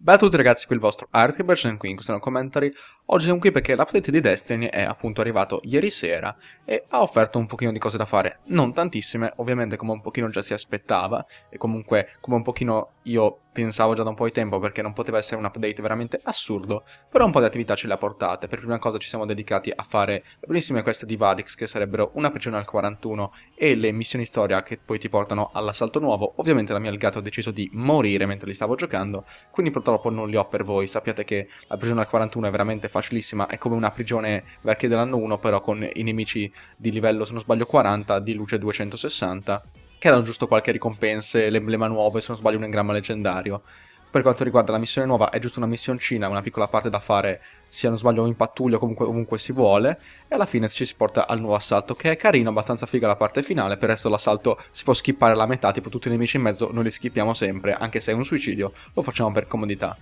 Bella a tutti ragazzi, qui il vostro Artkebergen qui in questo nuovo commentary. Oggi siamo qui perché l'update di Destiny è appunto arrivato ieri sera e ha offerto un pochino di cose da fare, non tantissime, ovviamente come un pochino già si aspettava e comunque come un pochino io pensavo già da un po' di tempo perché non poteva essere un update veramente assurdo, però un po' di attività ce le ha portate. Per prima cosa ci siamo dedicati a fare le primissime quest di Varix che sarebbero una prigione al 41 e le missioni storia che poi ti portano all'assalto nuovo. Ovviamente la mia legata ho deciso di morire mentre li stavo giocando, quindi purtroppo non li ho per voi. Sappiate che la prigione al 41 è veramente facilissima, è come una prigione vecchia dell'anno 1 però con i nemici di livello se non sbaglio 40, di luce 260 che erano giusto qualche ricompense, l'emblema nuovo e se non sbaglio un engramma leggendario. Per quanto riguarda la missione nuova, è giusto una missioncina, una piccola parte da fare, se non sbaglio, in pattuglia, comunque, ovunque si vuole, e alla fine ci si porta al nuovo assalto, che è carino, abbastanza figa la parte finale, per il resto l'assalto si può skippare la metà, tipo tutti i nemici in mezzo noi li skippiamo sempre, anche se è un suicidio, lo facciamo per comodità.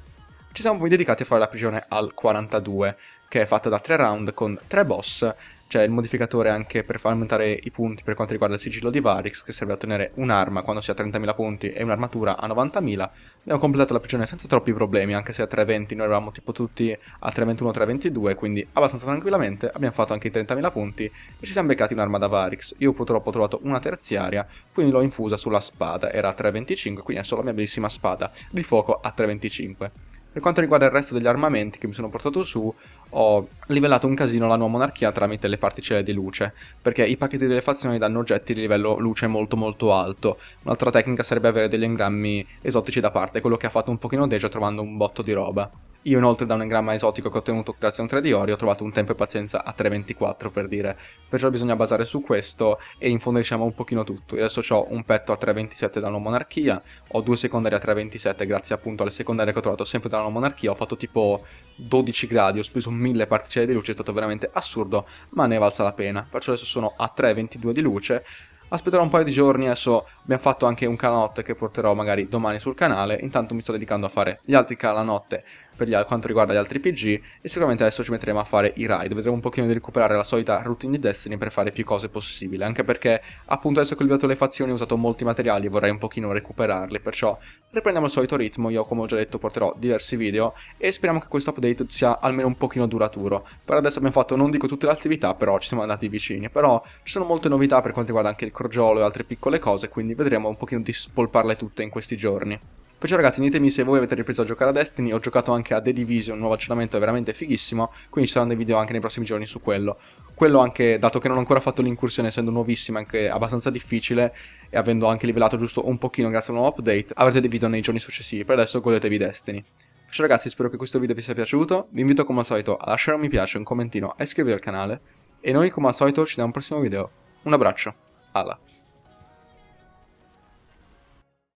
Ci siamo poi dedicati a fare la prigione al 42, che è fatta da 3 round con 3 boss c'è il modificatore anche per far aumentare i punti per quanto riguarda il sigillo di Varix, che serve a ottenere un'arma quando si ha 30.000 punti e un'armatura a 90.000. Abbiamo completato la prigione senza troppi problemi, anche se a 3.20 noi eravamo tipo tutti a 3.21 3.22, quindi abbastanza tranquillamente abbiamo fatto anche i 30.000 punti e ci siamo beccati un'arma da Varix. Io purtroppo ho trovato una terziaria, quindi l'ho infusa sulla spada, era a 3.25, quindi è solo la mia bellissima spada di fuoco a 3.25. Per quanto riguarda il resto degli armamenti che mi sono portato su, ho livellato un casino la nuova monarchia tramite le particelle cioè di luce, perché i pacchetti delle fazioni danno oggetti di livello luce molto molto alto. Un'altra tecnica sarebbe avere degli engrammi esotici da parte, quello che ha fatto un pochino Deja trovando un botto di roba. Io inoltre da un engramma esotico che ho ottenuto grazie a un 3 di ori ho trovato un tempo e pazienza a 3.24 per dire, perciò bisogna basare su questo e in fondo diciamo un pochino tutto. Io adesso ho un petto a 3.27 da una monarchia, ho due secondarie a 3.27 grazie appunto alle secondarie che ho trovato sempre da una monarchia, ho fatto tipo 12 gradi, ho speso mille particelle di luce, è stato veramente assurdo, ma ne è valsa la pena. Perciò adesso sono a 3.22 di luce, aspetterò un paio di giorni, adesso abbiamo fatto anche un calanotte che porterò magari domani sul canale, intanto mi sto dedicando a fare gli altri calanotte per gli, quanto riguarda gli altri PG e sicuramente adesso ci metteremo a fare i raid, vedremo un pochino di recuperare la solita routine di Destiny per fare più cose possibile, anche perché appunto adesso che ho liberato le fazioni ho usato molti materiali e vorrei un pochino recuperarli, perciò riprendiamo il solito ritmo, io come ho già detto porterò diversi video e speriamo che questo update sia almeno un pochino duraturo, per adesso abbiamo fatto non dico tutte le attività però ci siamo andati vicini, però ci sono molte novità per quanto riguarda anche il crogiolo e altre piccole cose, quindi vedremo un pochino di spolparle tutte in questi giorni. Perciò cioè, ragazzi ditemi se voi avete ripreso a giocare a Destiny, ho giocato anche a The Division, un nuovo aggiornamento è veramente fighissimo, quindi ci saranno dei video anche nei prossimi giorni su quello. Quello anche, dato che non ho ancora fatto l'incursione, essendo nuovissima, anche abbastanza difficile, e avendo anche livellato giusto un pochino grazie al nuovo update, avrete dei video nei giorni successivi, per adesso godetevi Destiny. Ciao ragazzi spero che questo video vi sia piaciuto, vi invito come al solito a lasciare un mi piace, un commentino e iscrivervi al canale, e noi come al solito ci vediamo al prossimo video. Un abbraccio, alla!